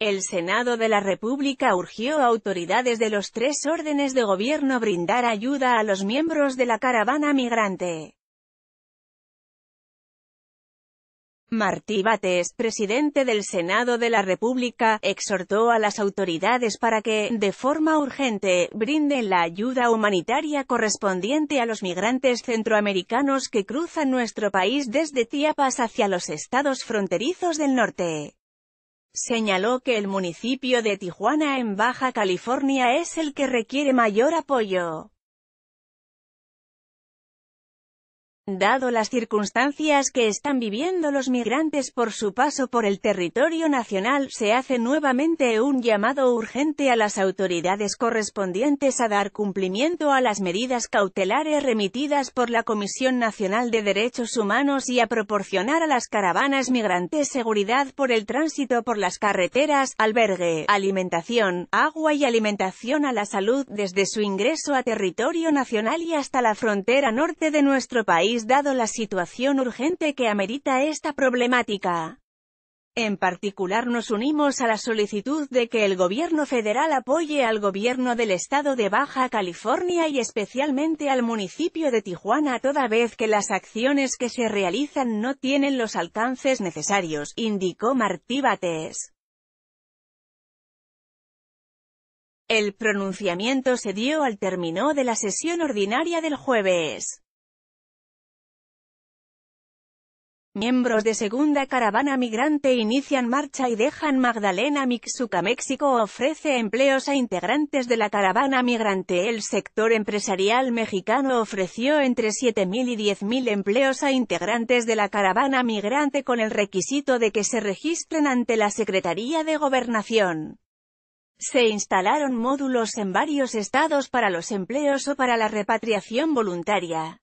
El Senado de la República urgió a autoridades de los tres órdenes de gobierno brindar ayuda a los miembros de la caravana migrante. Martí Bates, presidente del Senado de la República, exhortó a las autoridades para que, de forma urgente, brinden la ayuda humanitaria correspondiente a los migrantes centroamericanos que cruzan nuestro país desde Chiapas hacia los estados fronterizos del norte. Señaló que el municipio de Tijuana en Baja California es el que requiere mayor apoyo. Dado las circunstancias que están viviendo los migrantes por su paso por el territorio nacional, se hace nuevamente un llamado urgente a las autoridades correspondientes a dar cumplimiento a las medidas cautelares remitidas por la Comisión Nacional de Derechos Humanos y a proporcionar a las caravanas migrantes seguridad por el tránsito por las carreteras, albergue, alimentación, agua y alimentación a la salud desde su ingreso a territorio nacional y hasta la frontera norte de nuestro país dado la situación urgente que amerita esta problemática. En particular nos unimos a la solicitud de que el gobierno federal apoye al gobierno del estado de Baja California y especialmente al municipio de Tijuana toda vez que las acciones que se realizan no tienen los alcances necesarios, indicó Martí Bates. El pronunciamiento se dio al término de la sesión ordinaria del jueves. Miembros de segunda caravana migrante inician marcha y dejan Magdalena Mixuca México ofrece empleos a integrantes de la caravana migrante El sector empresarial mexicano ofreció entre 7.000 y 10.000 empleos a integrantes de la caravana migrante con el requisito de que se registren ante la Secretaría de Gobernación. Se instalaron módulos en varios estados para los empleos o para la repatriación voluntaria.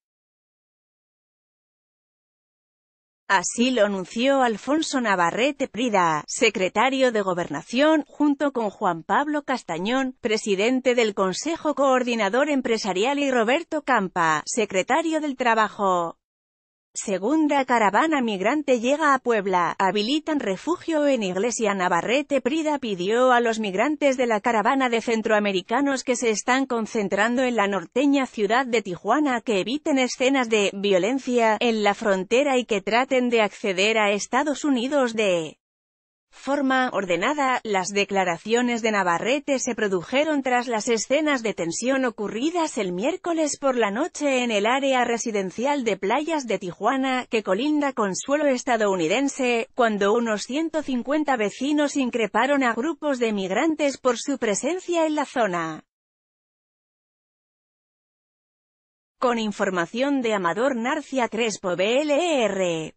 Así lo anunció Alfonso Navarrete Prida, secretario de Gobernación, junto con Juan Pablo Castañón, presidente del Consejo Coordinador Empresarial y Roberto Campa, secretario del Trabajo. Segunda caravana migrante llega a Puebla, habilitan refugio en Iglesia Navarrete Prida pidió a los migrantes de la caravana de centroamericanos que se están concentrando en la norteña ciudad de Tijuana que eviten escenas de violencia en la frontera y que traten de acceder a Estados Unidos de forma ordenada, las declaraciones de Navarrete se produjeron tras las escenas de tensión ocurridas el miércoles por la noche en el área residencial de playas de Tijuana, que colinda con suelo estadounidense, cuando unos 150 vecinos increparon a grupos de migrantes por su presencia en la zona. Con información de Amador Narcia Crespo BLR. E